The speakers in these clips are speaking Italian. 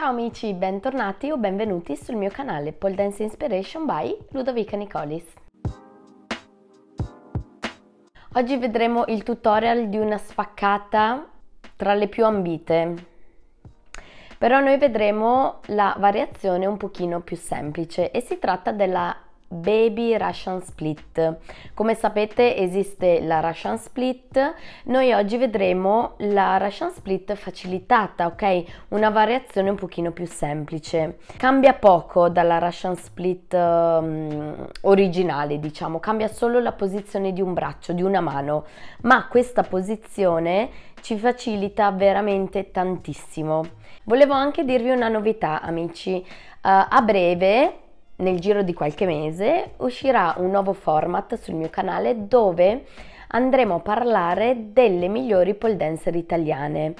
Ciao amici, bentornati o benvenuti sul mio canale Pole Dance Inspiration by Ludovica Nicolis. Oggi vedremo il tutorial di una spaccata tra le più ambite, però noi vedremo la variazione un pochino più semplice e si tratta della Baby Russian Split. Come sapete esiste la Russian Split, noi oggi vedremo la Russian Split facilitata, ok? Una variazione un pochino più semplice. Cambia poco dalla Russian Split um, originale, diciamo, cambia solo la posizione di un braccio, di una mano, ma questa posizione ci facilita veramente tantissimo. Volevo anche dirvi una novità, amici. Uh, a breve nel giro di qualche mese uscirà un nuovo format sul mio canale dove andremo a parlare delle migliori pole dancer italiane.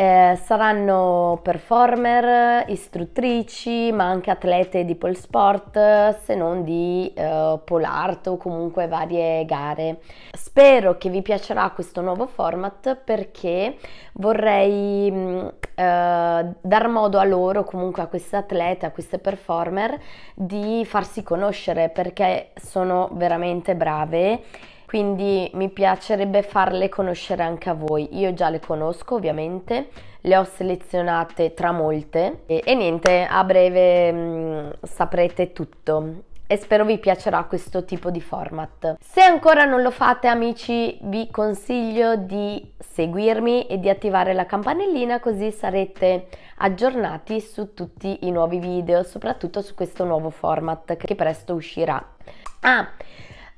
Eh, saranno performer, istruttrici, ma anche atlete di pole sport, se non di eh, pole art o comunque varie gare. Spero che vi piacerà questo nuovo format perché vorrei mh, mm, eh, dar modo a loro, comunque a queste atlete, a queste performer, di farsi conoscere perché sono veramente brave quindi mi piacerebbe farle conoscere anche a voi. Io già le conosco ovviamente, le ho selezionate tra molte e, e niente, a breve mh, mm, saprete tutto e spero vi piacerà questo tipo di format. Se ancora non lo fate amici vi consiglio di seguirmi e di attivare la campanellina così sarete aggiornati su tutti i nuovi video, soprattutto su questo nuovo format che presto uscirà. Ah,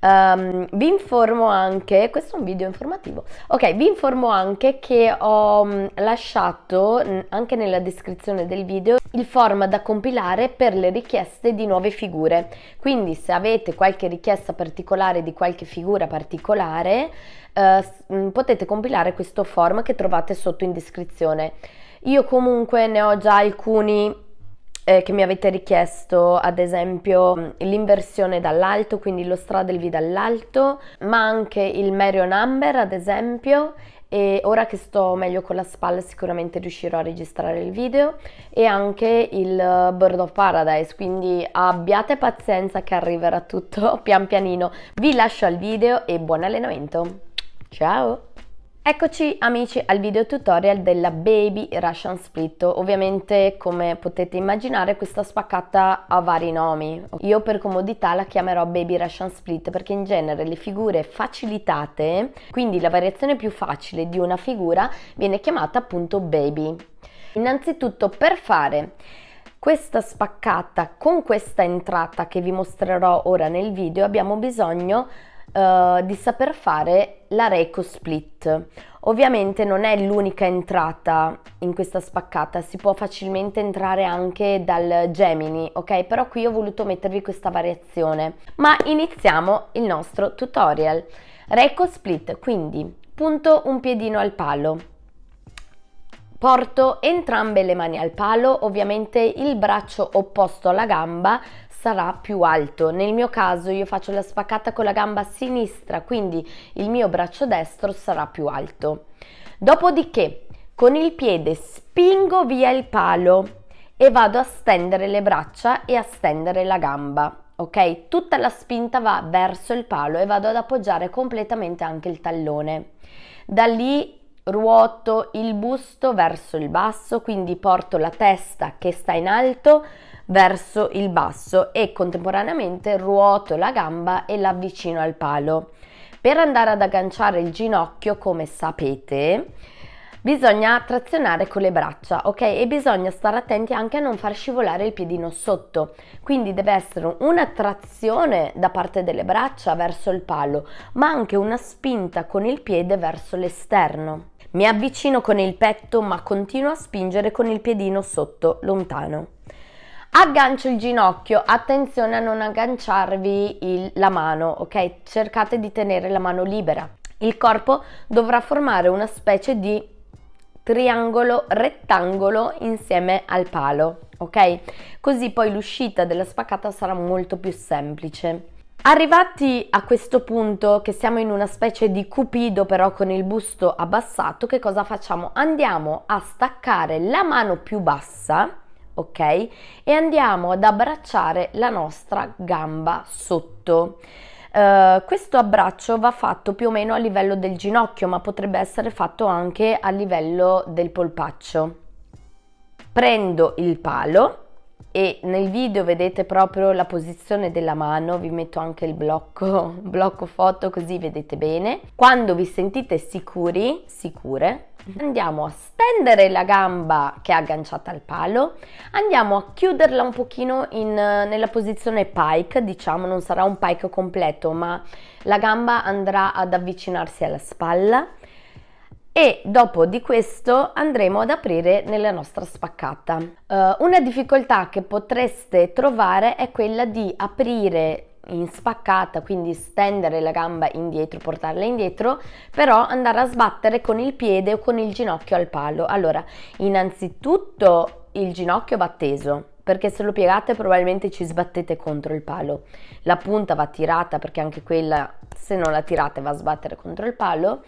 Um, vi informo anche, questo è un video informativo, ok, vi informo anche che ho mm, lasciato anche nella descrizione del video il form da compilare per le richieste di nuove figure, quindi se avete qualche richiesta particolare di qualche figura particolare uh, potete compilare questo form che trovate sotto in descrizione. Io comunque ne ho già alcuni eh, che mi avete richiesto, ad esempio mm, l'inversione dall'alto, quindi lo stradelvi dall'alto, ma anche il Marion Amber, ad esempio, e ora che sto meglio con la spalla sicuramente riuscirò a registrare il video e anche il eh, Bird of Paradise quindi abbiate pazienza che arriverà tutto pian pianino vi lascio al video e buon allenamento ciao Eccoci amici al video tutorial della Baby Russian Split. Ovviamente come potete immaginare questa spaccata ha vari nomi. Io per comodità la chiamerò Baby Russian Split perché in genere le figure facilitate, quindi la variazione più facile di una figura, viene chiamata appunto Baby. Innanzitutto per fare questa spaccata con questa entrata che vi mostrerò ora nel video abbiamo bisogno di eh, di saper fare la Reiko Split. Ovviamente non è l'unica entrata in questa spaccata, si può facilmente entrare anche dal Gemini, ok? Però qui ho voluto mettervi questa variazione. Ma iniziamo il nostro tutorial. Reiko Split, quindi punto un piedino al palo, porto entrambe le mani al palo, ovviamente il braccio opposto alla gamba sarà più alto. Nel mio caso io faccio la spaccata con la gamba sinistra, quindi il mio braccio destro sarà più alto. Dopodiché con il piede spingo via il palo e vado a stendere le braccia e a stendere la gamba. Ok? Tutta la spinta va verso il palo e vado ad appoggiare completamente anche il tallone. Da lì ruoto il busto verso il basso, quindi porto la testa che sta in alto verso il basso e contemporaneamente ruoto la gamba e l'avvicino al palo. Per andare ad agganciare il ginocchio, come sapete, bisogna trazionare con le braccia, ok? E bisogna stare attenti anche a non far scivolare il piedino sotto. Quindi deve essere una trazione da parte delle braccia verso il palo, ma anche una spinta con il piede verso l'esterno. Mi avvicino con il petto, ma continuo a spingere con il piedino sotto, lontano. Aggancio il ginocchio, attenzione a non agganciarvi il, la mano, ok? Cercate di tenere la mano libera. Il corpo dovrà formare una specie di triangolo rettangolo insieme al palo, ok? Così poi l'uscita della spaccata sarà molto più semplice. Arrivati a questo punto che siamo in una specie di cupido però con il busto abbassato, che cosa facciamo? Andiamo a staccare la mano più bassa ok? E andiamo ad abbracciare la nostra gamba sotto. Uh, questo abbraccio va fatto più o meno a livello del ginocchio, ma potrebbe essere fatto anche a livello del polpaccio. Prendo il palo e nel video vedete proprio la posizione della mano, vi metto anche il blocco, blocco foto così vedete bene. Quando vi sentite sicuri, sicure, andiamo a stendere la gamba che è agganciata al palo, andiamo a chiuderla un pochino in, eh, nella posizione pike, diciamo non sarà un pike completo ma la gamba andrà ad avvicinarsi alla spalla e dopo di questo andremo ad aprire nella nostra spaccata. Uh, una difficoltà che potreste trovare è quella di aprire in spaccata, quindi stendere la gamba indietro, portarla indietro, però andare a sbattere con il piede o con il ginocchio al palo. Allora, innanzitutto il ginocchio va teso, perché se lo piegate probabilmente ci sbattete contro il palo. La punta va tirata perché anche quella se non la tirate va a sbattere contro il palo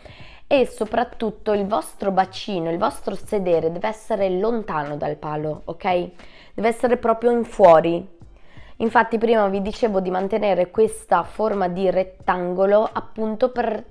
e soprattutto il vostro bacino, il vostro sedere deve essere lontano dal palo, ok? Deve essere proprio in fuori, Infatti prima vi dicevo di mantenere questa forma di rettangolo appunto per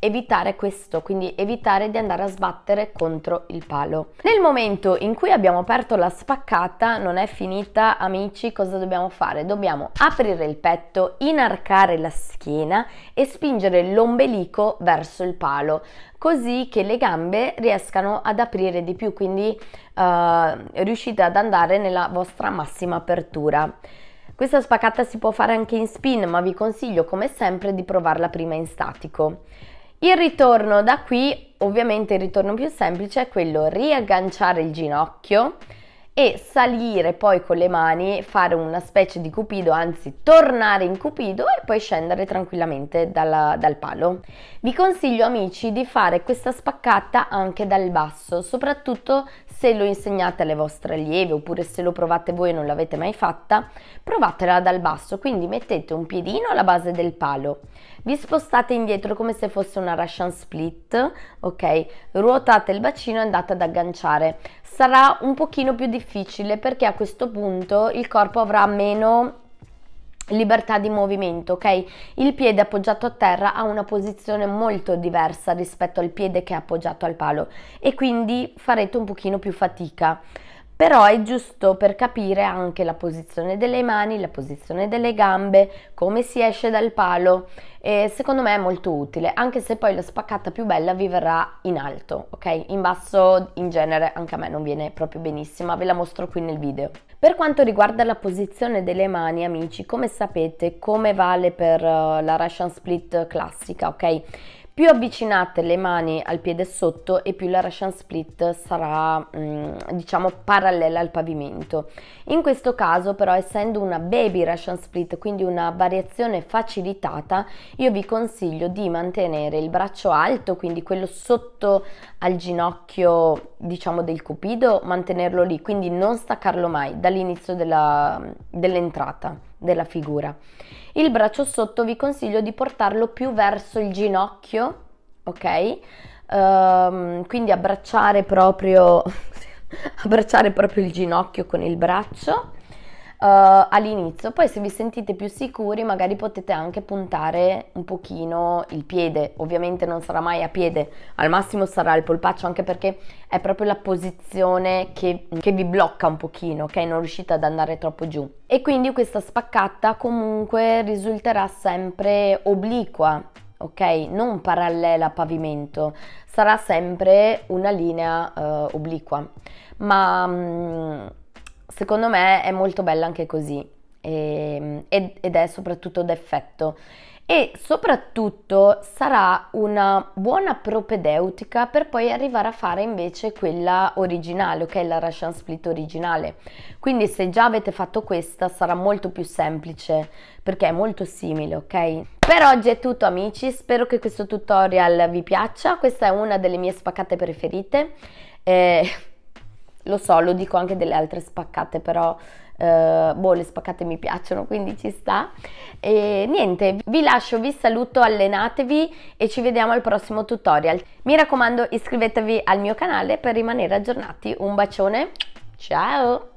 evitare questo, quindi evitare di andare a sbattere contro il palo. Nel momento in cui abbiamo aperto la spaccata, non è finita amici, cosa dobbiamo fare? Dobbiamo aprire il petto, inarcare la schiena e spingere l'ombelico verso il palo, così che le gambe riescano ad aprire di più, quindi uh, riuscite ad andare nella vostra massima apertura. Questa spaccata si può fare anche in spin, ma vi consiglio come sempre di provarla prima in statico. Il ritorno da qui, ovviamente il ritorno più semplice è quello riagganciare il ginocchio e salire poi con le mani, fare una specie di cupido, anzi tornare in cupido e poi scendere tranquillamente dalla, dal palo. Vi consiglio amici di fare questa spaccata anche dal basso, soprattutto se lo insegnate alle vostre allievi oppure se lo provate voi e non l'avete mai fatta, provatela dal basso, quindi mettete un piedino alla base del palo, vi spostate indietro come se fosse una Russian split, ok? Ruotate il bacino e andate ad agganciare. Sarà un pochino più difficile perché a questo punto il corpo avrà meno libertà di movimento, ok? Il piede appoggiato a terra ha una posizione molto diversa rispetto al piede che è appoggiato al palo e quindi farete un pochino più fatica però è giusto per capire anche la posizione delle mani, la posizione delle gambe, come si esce dal palo e secondo me è molto utile, anche se poi la spaccata più bella vi verrà in alto, ok? In basso in genere anche a me non viene proprio benissimo, ve la mostro qui nel video. Per quanto riguarda la posizione delle mani, amici, come sapete, come vale per eh, la Russian Split classica, ok? Più avvicinate le mani al piede sotto e più la Russian split sarà mm, diciamo parallela al pavimento. In questo caso però essendo una baby Russian split, quindi una variazione facilitata, io vi consiglio di mantenere il braccio alto, quindi quello sotto al ginocchio diciamo del cupido, mantenerlo lì, quindi non staccarlo mai dall'inizio dell'entrata della figura. Il braccio sotto vi consiglio di portarlo più verso il ginocchio, ok? Um, quindi abbracciare proprio, abbracciare proprio il ginocchio con il braccio eh, all'inizio, poi se vi sentite più sicuri magari potete anche puntare un pochino il piede, ovviamente non sarà mai a piede, al massimo sarà il polpaccio anche perché è proprio la posizione che, che vi blocca un pochino, ok? Non riuscite ad andare troppo giù. E quindi questa spaccata comunque risulterà sempre obliqua, ok? Non parallela al pavimento, sarà sempre una linea eh, obliqua, ma... Mh, mm, secondo me è molto bella anche così e, ehm, ed è soprattutto d'effetto e soprattutto sarà una buona propedeutica per poi arrivare a fare invece quella originale, ok? La Russian Split originale. Quindi se già avete fatto questa sarà molto più semplice perché è molto simile, ok? Per oggi è tutto amici, spero che questo tutorial vi piaccia, questa è una delle mie spaccate preferite. Eh lo so, lo dico anche delle altre spaccate, però eh, boh, le spaccate mi piacciono, quindi ci sta. E niente, vi lascio, vi saluto, allenatevi e ci vediamo al prossimo tutorial. Mi raccomando, iscrivetevi al mio canale per rimanere aggiornati. Un bacione, ciao!